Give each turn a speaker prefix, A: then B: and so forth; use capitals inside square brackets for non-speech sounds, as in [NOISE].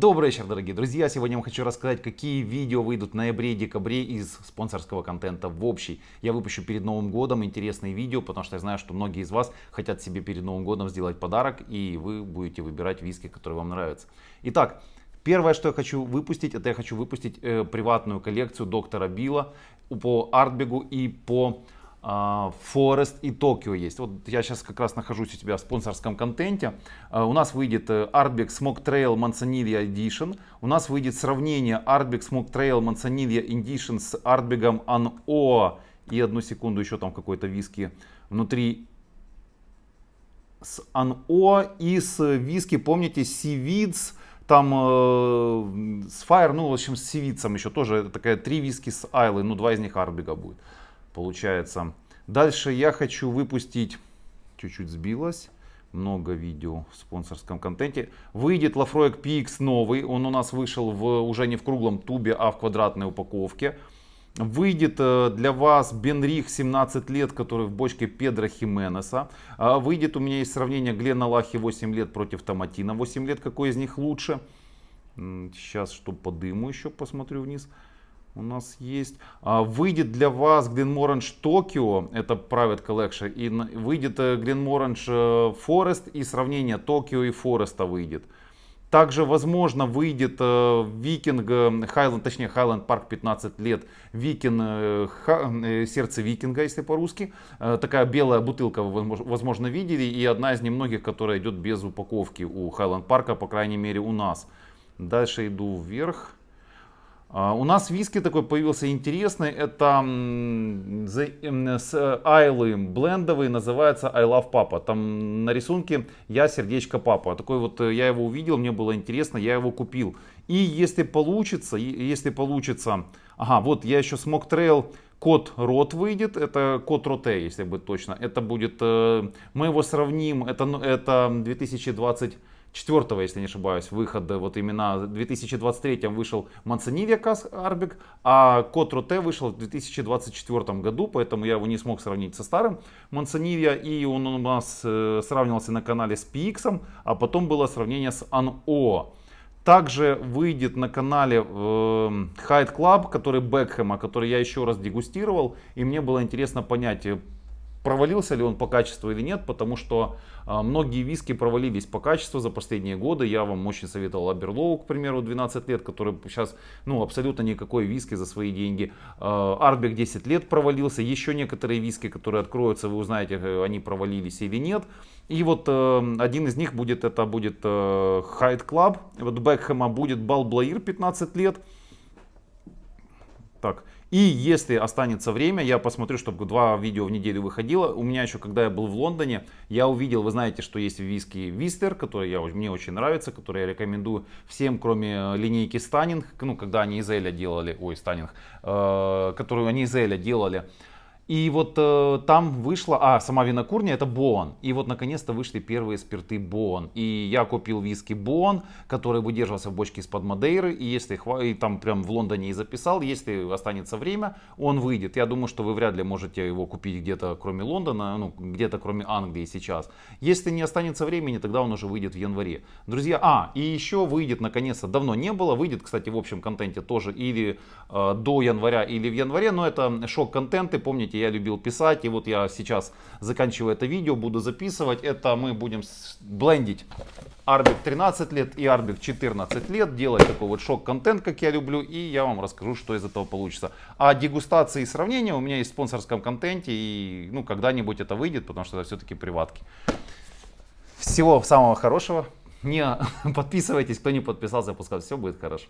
A: Добрый вечер, дорогие друзья! Сегодня я вам хочу рассказать, какие видео выйдут в ноябре и декабре из спонсорского контента в общий. Я выпущу перед Новым годом интересные видео, потому что я знаю, что многие из вас хотят себе перед Новым годом сделать подарок, и вы будете выбирать виски, которые вам нравятся. Итак, Первое, что я хочу выпустить, это я хочу выпустить э, приватную коллекцию доктора Билла по Артбегу и по а, Форест и Токио есть. Вот я сейчас как раз нахожусь у тебя в спонсорском контенте. А, у нас выйдет э, Artbex Smog Trail Manzanilla Edition. У нас выйдет сравнение Artbex Smog Trail Manzanilla Edition с Artbex An-O. И одну секунду еще там какой-то виски внутри с An-O и с виски, помните, Сивиц там э, с Fire, ну, в общем, с Сивицем еще тоже такая три виски с Айлы, ну, два из них Арбига будет получается. Дальше я хочу выпустить, чуть-чуть сбилось, много видео в спонсорском контенте. Выйдет Lafroic PX новый, он у нас вышел в, уже не в круглом тубе, а в квадратной упаковке. Выйдет э, для вас Бенрих 17 лет, который в бочке Педро Хименеса. А выйдет у меня есть сравнение Глена Лахи 8 лет против Томатина 8 лет. Какой из них лучше? Сейчас что по дыму еще посмотрю вниз у нас есть. А выйдет для вас Glenmorangie Токио, это Private Collection, и выйдет э, Glenmorangie э, Forest, и сравнение Токио и Фореста выйдет. Также, возможно, выйдет Викинг, э, Хайленд, точнее, Хайленд Парк 15 лет, Викинг, ха, Сердце Викинга, если по-русски. Такая белая бутылка, вы, возможно, видели, и одна из немногих, которая идет без упаковки у Хайленд Парка, по крайней мере, у нас. Дальше иду вверх. А, у нас виски такой появился интересный, это с э, Айлы блендовый, называется I Love Papa. Там на рисунке я сердечко папа. Такой вот э, я его увидел, мне было интересно, я его купил. И если получится, если получится, ага, вот я еще смог трейл код рот выйдет, это код роте, если быть точно. Это будет, э, мы его сравним, это, ну, это 2020 четвертого, если не ошибаюсь, выхода, вот именно в 2023 вышел Мансонивия Арбик, а Код Роте вышел в 2024 году, поэтому я его не смог сравнить со старым Мансонивия, и он у нас э, сравнивался на канале с PX, а потом было сравнение с АНО. Также выйдет на канале э, Hyde Club, который Бекхэма, который я еще раз дегустировал. И мне было интересно понять, э, провалился ли он по качеству или нет, потому что а, многие виски провалились по качеству за последние годы. Я вам очень советовал Аберлоу, к примеру, 12 лет, который сейчас, ну, абсолютно никакой виски за свои деньги. А, Арбик 10 лет провалился. Еще некоторые виски, которые откроются, вы узнаете, э, они провалились или нет. И вот э, один из них будет, это будет э, Хайт Клаб. Вот Бекхэма будет Балблаир 15 лет. Так, и если останется время, я посмотрю, чтобы два видео в неделю выходило. У меня еще, когда я был в Лондоне, я увидел, вы знаете, что есть виски Вистер, который я, мне очень нравится, который я рекомендую всем, кроме э, линейки Станинг, ну, когда они из Эля делали, ой, Станинг, э, которую они из Эля делали, и вот э, там вышла, а, сама винокурня это Боон. И вот наконец-то вышли первые спирты Боон. И я купил виски Боон, который выдерживался в бочке из-под Мадейры. И если и там прям в Лондоне и записал, если останется время, он выйдет. Я думаю, что вы вряд ли можете его купить где-то кроме Лондона, ну где-то кроме Англии сейчас. Если не останется времени, тогда он уже выйдет в январе. Друзья, а, и еще выйдет наконец-то, давно не было, выйдет, кстати, в общем контенте тоже или э, до января, или в январе, но это шок-контенты, помните, помните, я любил писать, и вот я сейчас заканчиваю это видео, буду записывать. Это мы будем блендить Арбик 13 лет и Арбик 14 лет, делать такой вот шок-контент, как я люблю, и я вам расскажу, что из этого получится. А дегустации и сравнения у меня есть в спонсорском контенте, и ну, когда-нибудь это выйдет, потому что это все-таки приватки. Всего самого хорошего. Не [LAUGHS] подписывайтесь, кто не подписался, пускай все будет хорошо.